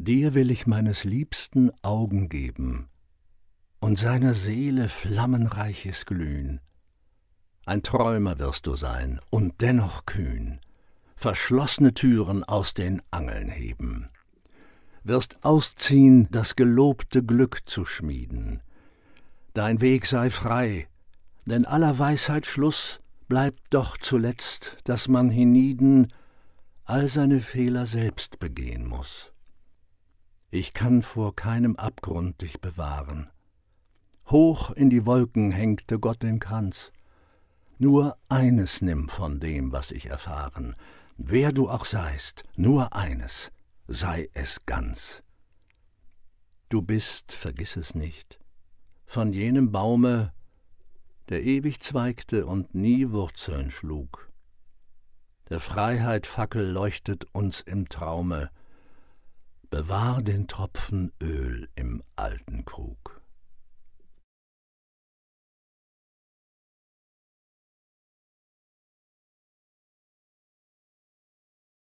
Dir will ich meines Liebsten Augen geben und seiner Seele flammenreiches Glühen. Ein Träumer wirst du sein und dennoch kühn, verschlossene Türen aus den Angeln heben. Wirst ausziehen, das gelobte Glück zu schmieden. Dein Weg sei frei, denn aller Weisheit Schluss bleibt doch zuletzt, dass man hienieden all seine Fehler selbst begehen muß ich kann vor keinem Abgrund dich bewahren. Hoch in die Wolken hängte Gott den Kranz. Nur eines nimm von dem, was ich erfahren, wer du auch seist, nur eines, sei es ganz. Du bist, vergiss es nicht, von jenem Baume, der ewig zweigte und nie Wurzeln schlug. Der Freiheit Fackel leuchtet uns im Traume, Bewahr den Tropfen Öl im alten